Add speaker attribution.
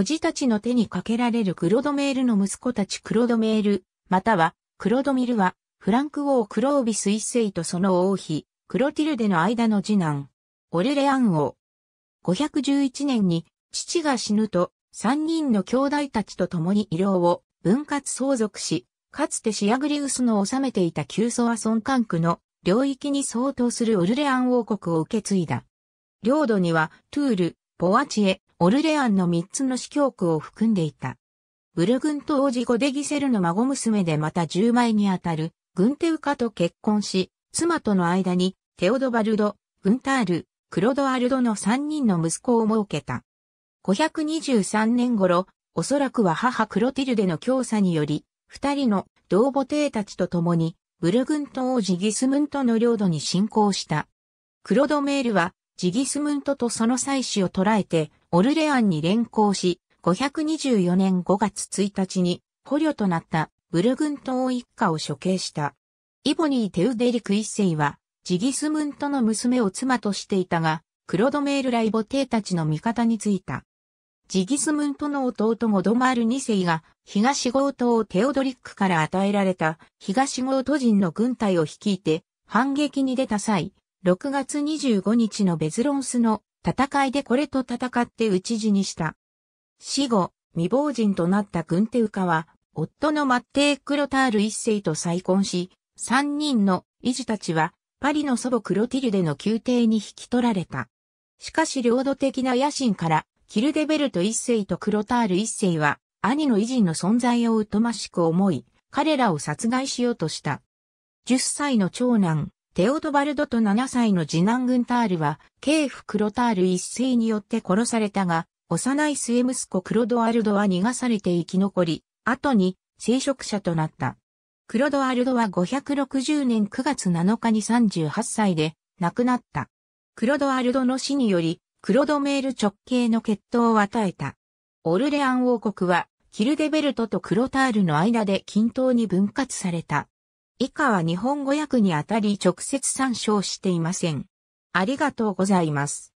Speaker 1: おじたちの手にかけられるクロドメールの息子たちクロドメール、またはクロドミルは、フランク王クロービス一世とその王妃、クロティルデの間の次男、オルレアン王。511年に、父が死ぬと、三人の兄弟たちと共に医療を分割相続し、かつてシアグリウスの治めていた旧ソアソン管区の領域に相当するオルレアン王国を受け継いだ。領土には、トゥール、ポワチエ、オルレアンの3つの司教区を含んでいた。ブルグント王子ゴデギセルの孫娘でまた10枚にあたる、グンテウカと結婚し、妻との間に、テオドバルド、グンタール、クロドアルドの3人の息子を設けた。523年頃、おそらくは母クロティルデの教唆により、二人の同母帝たちと共に、ブルグント王子ギスムントの領土に侵攻した。クロドメールは、ジギスムントとその妻子を捕らえて、オルレアンに連行し、524年5月1日に捕虜となったブルグン島一家を処刑した。イボニー・テウデリク一世は、ジギスムントの娘を妻としていたが、クロドメール・ライボ帝たちの味方についた。ジギスムントの弟ゴドマール二世が東ゴーをテオドリックから与えられた東ゴート人の軍隊を率いて反撃に出た際、6月25日のベズロンスの戦いでこれと戦って討ち死にした。死後、未亡人となった軍手ウカは、夫のマッテー・クロタール一世と再婚し、三人の維持たちは、パリの祖母クロティルでの宮廷に引き取られた。しかし領土的な野心から、キルデベルト一世とクロタール一世は、兄の維持の存在を疎ましく思い、彼らを殺害しようとした。10歳の長男、テオドバルドと7歳の次男軍タールは、ケーフ・クロタール一世によって殺されたが、幼い末息子クロドアルドは逃がされて生き残り、後に聖職者となった。クロドアルドは560年9月7日に38歳で亡くなった。クロドアルドの死により、クロドメール直系の血統を与えた。オルレアン王国は、キルデベルトとクロタールの間で均等に分割された。以下は日本語訳にあたり直接参照していません。ありがとうございます。